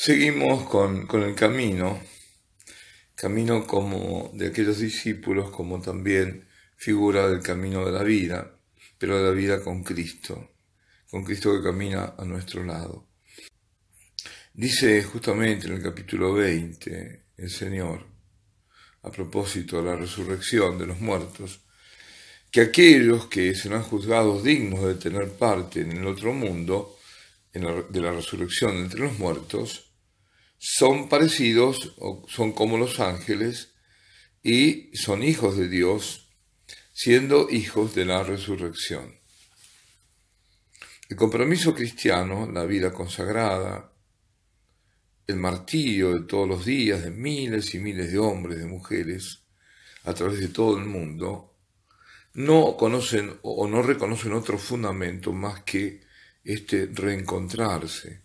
Seguimos con, el camino, camino como de aquellos discípulos, como también figura del camino de la vida, pero de la vida con Cristo, con Cristo que camina a nuestro lado. Dice justamente en el capítulo 20 el Señor, a propósito de la resurrección de los muertos, que aquellos que serán juzgados dignos de tener parte en el otro mundo, de la resurrección entre los muertos, son parecidos, son como los ángeles y son hijos de Dios, siendo hijos de la resurrección. El compromiso cristiano, la vida consagrada, el martirio de todos los días de miles y miles de hombres, de mujeres, a través de todo el mundo, no conocen o no reconocen otro fundamento más que este reencontrarse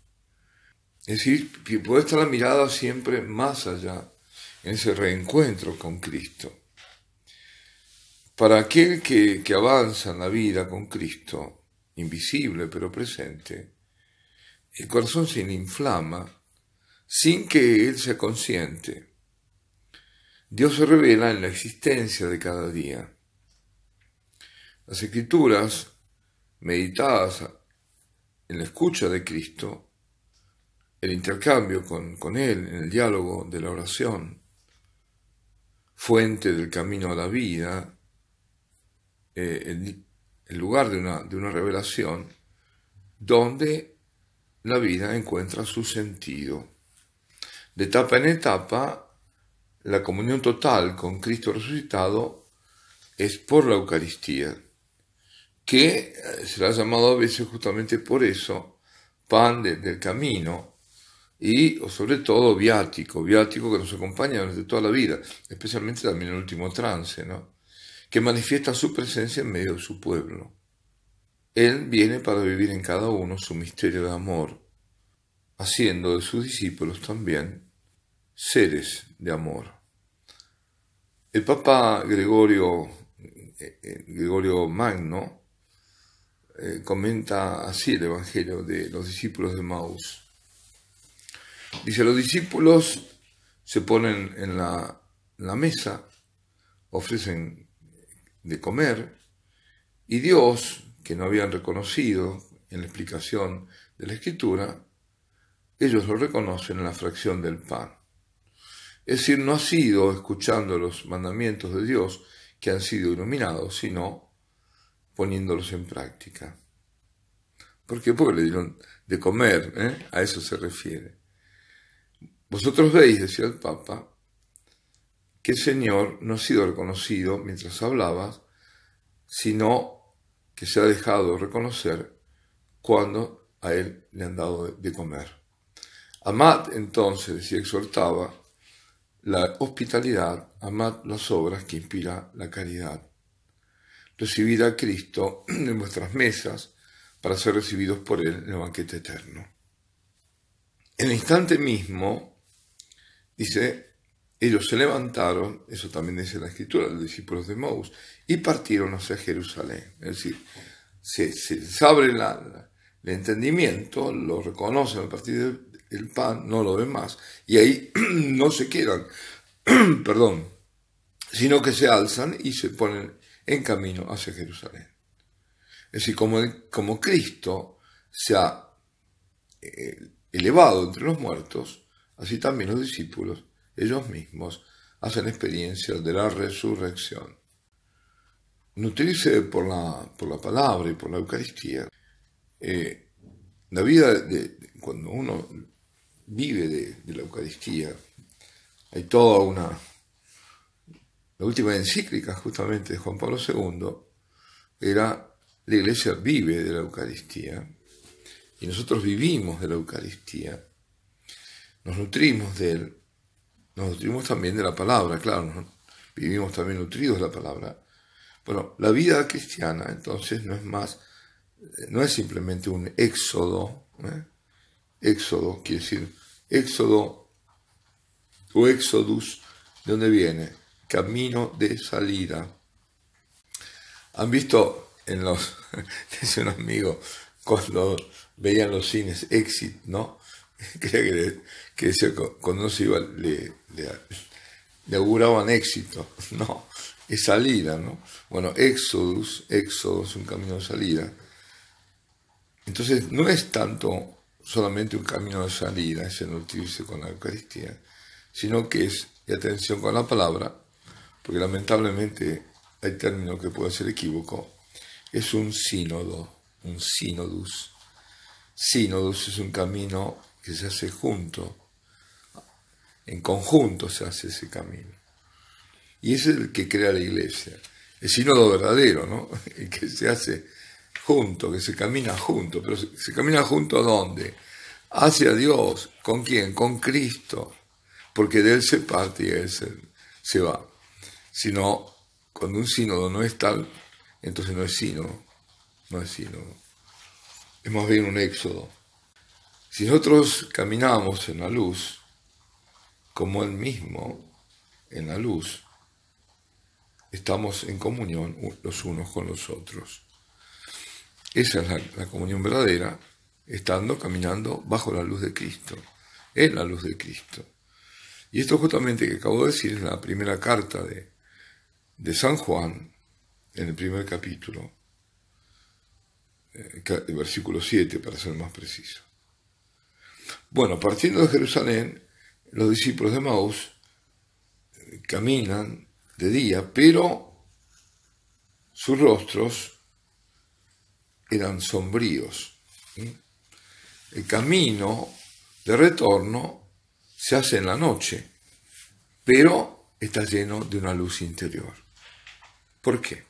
es decir, que estar la mirada siempre más allá, en ese reencuentro con Cristo. Para aquel que, que avanza en la vida con Cristo, invisible pero presente, el corazón se inflama sin que él sea consciente. Dios se revela en la existencia de cada día. Las escrituras meditadas en la escucha de Cristo el intercambio con, Él, en el diálogo de la oración, fuente del camino a la vida, eh, en el, lugar de una, de una revelación, donde la vida encuentra su sentido. De etapa en etapa, la comunión total con Cristo resucitado es por la Eucaristía, que eh, se la ha llamado a veces justamente por eso pan del camino, y sobre todo viático, viático que nos acompaña desde toda la vida, especialmente también en el último trance, ¿no? que manifiesta su presencia en medio de su pueblo. Él viene para vivir en cada uno su misterio de amor, haciendo de sus discípulos también seres de amor. El Papa Gregorio, eh, eh, Gregorio Magno eh, comenta así el Evangelio de los discípulos de Maus, Dice, los discípulos se ponen en la, mesa, ofrecen de comer, y Dios, que no habían reconocido en la explicación de la escritura, ellos lo reconocen en la fracción del pan. Es decir, no ha sido escuchando los mandamientos de Dios que han sido iluminados, sino poniéndolos en práctica. ¿Por qué? Porque le dieron de comer, ¿eh? a eso se refiere. Vosotros veis, decía el Papa, que el Señor no ha sido reconocido mientras hablabas, sino que se ha dejado reconocer cuando a Él le han dado de comer. Amad entonces, decía, exhortaba, la hospitalidad, amad las obras que inspira la caridad. Recibid a Cristo en vuestras mesas para ser recibidos por Él en el banquete eterno. En el instante mismo, Dice, ellos se levantaron, eso también dice la escritura, los discípulos de Maús, y partieron hacia Jerusalén. Es decir, se, les abre el entendimiento, lo reconocen a partir del pan, no lo ven más, y ahí no se quedan, perdón, sino que se alzan y se ponen en camino hacia Jerusalén. Es decir, como, como Cristo se ha eh, elevado entre los muertos, Así también los discípulos, ellos mismos, hacen experiencia de la resurrección. Nutrirse por la, por la palabra y por la Eucaristía. Eh, la vida, de, cuando uno vive de, de, la Eucaristía, hay toda una... La última encíclica justamente de Juan Pablo II era la iglesia vive de la Eucaristía y nosotros vivimos de la Eucaristía nos nutrimos de él, nos nutrimos también de la palabra, claro, vivimos también nutridos de la palabra. Bueno, la vida cristiana entonces no es más, eh, no es simplemente un éxodo, ¿eh? éxodo quiere decir éxodo o éxodus, ¿de dónde viene? Camino de salida. Han visto en los, dice un amigo, cuando veían los cines Exit, ¿no? Creía que, cuando se iba le, auguraban éxito. No, es salida, ¿no? Bueno, éxodo es un camino de salida. Entonces, no es tanto solamente un camino de salida, ese nutrirse con la Eucaristía, sino que es, y atención con la palabra, porque lamentablemente hay términos que pueden ser equívocos, es un sínodo, un sínodus. Sínodus es un camino que se hace junto, en conjunto se hace ese camino. Y es el que crea la iglesia, el sínodo verdadero, ¿no? El que se hace junto, que se camina junto, pero se, camina junto a dónde? Hacia Dios, ¿con quién? Con Cristo, porque de Él se parte y Él se, va. Si no, cuando un sínodo no es tal, entonces no es sínodo, no es sínodo. Es más bien un éxodo. Si nosotros caminamos en la luz, como Él mismo en la luz, estamos en comunión los unos con los otros. Esa es la, comunión verdadera, estando caminando bajo la luz de Cristo, en la luz de Cristo. Y esto justamente que acabo de decir es la primera carta de, de San Juan, en el primer capítulo, eh, versículo 7 para ser más preciso. Bueno, partiendo de Jerusalén, los discípulos de Maús eh, caminan de día, pero sus rostros eran sombríos. El camino de retorno se hace en la noche, pero está lleno de una luz interior. ¿Por qué?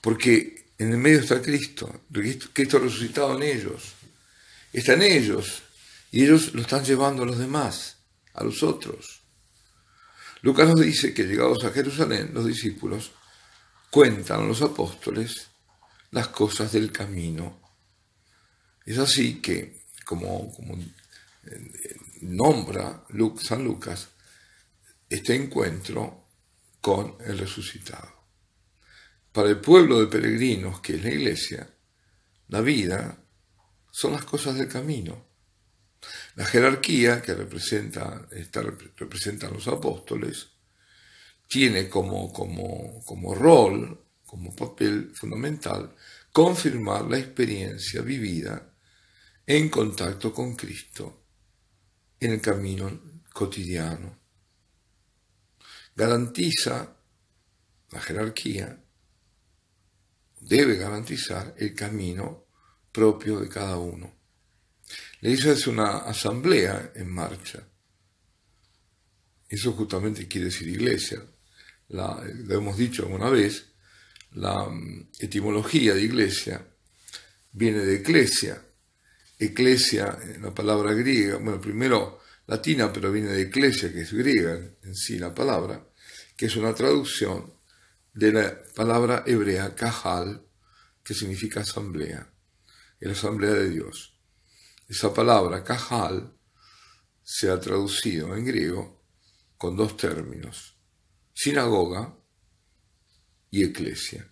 Porque en el medio está Cristo, Cristo resucitado en ellos. Está en ellos y ellos lo están llevando a los demás, a los otros. Lucas nos dice que llegados a Jerusalén, los discípulos cuentan a los apóstoles las cosas del camino. Es así que, como, eh, nombra San Lucas, este encuentro con el resucitado. Para el pueblo de peregrinos, que es la iglesia, la vida son las cosas del camino. La jerarquía que representa, representan los apóstoles tiene como rol, como papel fundamental, confirmar la experiencia vivida en contacto con Cristo en el camino cotidiano. Garantiza la jerarquía, debe garantizar el camino propio de cada uno dice es una asamblea en marcha. Eso justamente quiere decir iglesia. La, lo hemos dicho alguna vez, la mm, etimología de iglesia viene de eclesia. Eclesia, eh, la palabra griega, bueno, primero latina, pero viene de eclesia, que es griega en sí la palabra, que es una traducción de la palabra hebrea kahal, que significa asamblea, la asamblea de Dios. Esa palabra, cajal, se ha traducido en griego con dos términos, sinagoga y eclesia.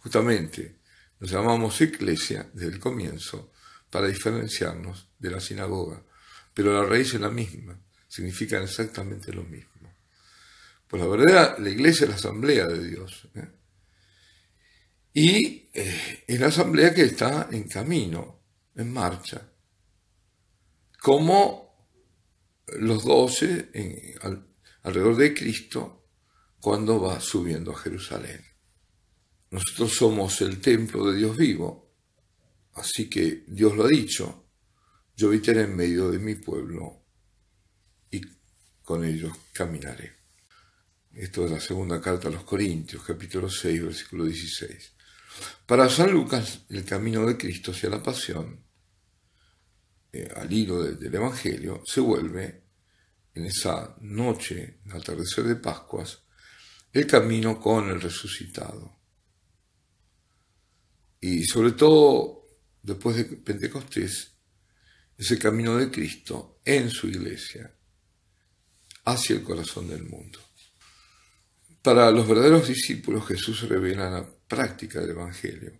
Justamente nos llamamos eclesia desde el comienzo para diferenciarnos de la sinagoga, pero la raíz es la misma, significan exactamente lo mismo. Pues la verdad, la iglesia es la asamblea de Dios. ¿eh? Y eh, es la asamblea que está en camino, en marcha como los doce alrededor de Cristo cuando va subiendo a Jerusalén. Nosotros somos el templo de Dios vivo, así que Dios lo ha dicho, yo habitaré en medio de mi pueblo y con ellos caminaré. Esto es la segunda carta a los Corintios, capítulo 6, versículo 16. Para San Lucas, el camino de Cristo hacia la pasión eh, al hilo del, Evangelio, se vuelve, en esa noche, en el atardecer de Pascuas, el camino con el resucitado. Y sobre todo, después de Pentecostés, ese camino de Cristo en su iglesia, hacia el corazón del mundo. Para los verdaderos discípulos Jesús revela la práctica del Evangelio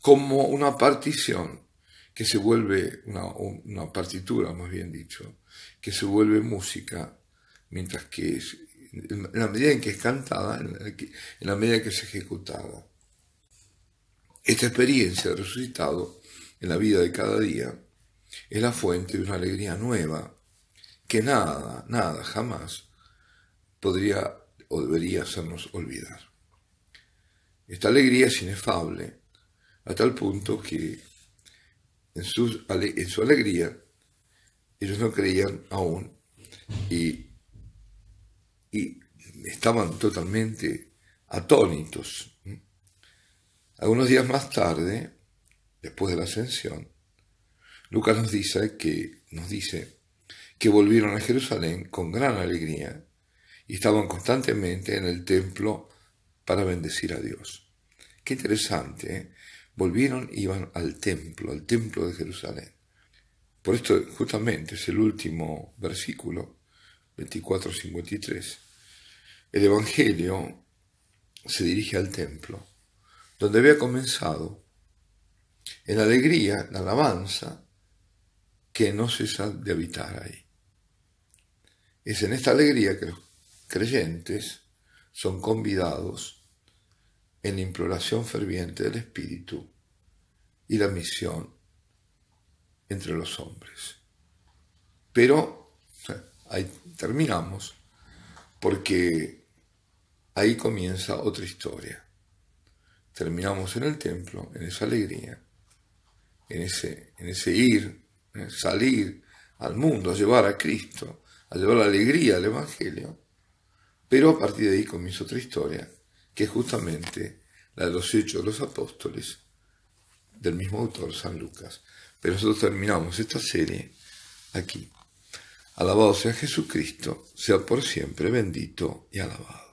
como una partición que se vuelve una, partitura, más bien dicho, que se vuelve música, mientras que es, en la medida en que es cantada, en la, en la medida en que es ejecutada. Esta experiencia de resucitado en la vida de cada día es la fuente de una alegría nueva que nada, nada, jamás podría o debería hacernos olvidar. Esta alegría es inefable, a tal punto que en, su alegría, ellos no creían aún y, estaban totalmente atónitos. Algunos días más tarde, después de la ascensión, Lucas nos dice que, nos dice que volvieron a Jerusalén con gran alegría y estaban constantemente en el templo para bendecir a Dios. Qué interesante, ¿eh? volvieron y iban al templo, al templo de Jerusalén. Por esto justamente es el último versículo, 24-53. El Evangelio se dirige al templo, donde había comenzado en alegría, la alabanza, que no cesa de habitar ahí. Es en esta alegría que los creyentes son convidados en la imploración ferviente del Espíritu y la misión entre los hombres. Pero ahí terminamos porque ahí comienza otra historia. Terminamos en el templo, en esa alegría, en ese, ir, salir al mundo, a llevar a Cristo, a llevar la alegría al Evangelio. Pero a partir de ahí comienza otra historia que es justamente la de los hechos de los apóstoles del mismo autor, San Lucas. Pero nosotros terminamos esta serie aquí. Alabado sea Jesucristo, sea por siempre bendito y alabado.